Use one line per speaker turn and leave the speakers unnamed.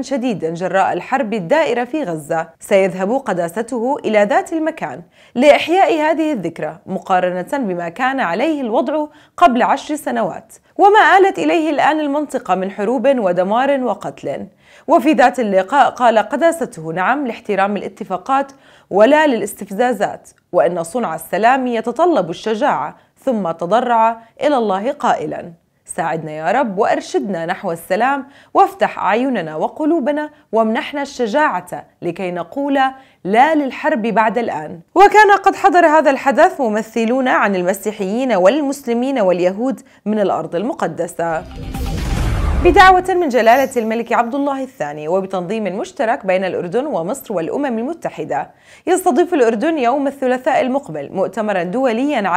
شديد جراء الحرب الدائرة في غزة سيذهب قداسته إلى ذات المكان لإحياء هذه الذكرى مقارنة بما كان عليه الوضع قبل عشر سنوات وما آلت إليه الآن المنطقة من حروب ودمار وقتل وفي ذات اللقاء قال قداسته نعم لاحترام الاتفاقات ولا للاستفزازات وإن صنع السلام يتطلب الشجاعة ثم تضرع إلى الله قائلاً ساعدنا يا رب وارشدنا نحو السلام وافتح اعيننا وقلوبنا وامنحنا الشجاعه لكي نقول لا للحرب بعد الان. وكان قد حضر هذا الحدث ممثلون عن المسيحيين والمسلمين واليهود من الارض المقدسه. بدعوة من جلالة الملك عبد الله الثاني وبتنظيم مشترك بين الأردن ومصر والأمم المتحدة يستضيف الأردن يوم الثلاثاء المقبل مؤتمرا دوليا على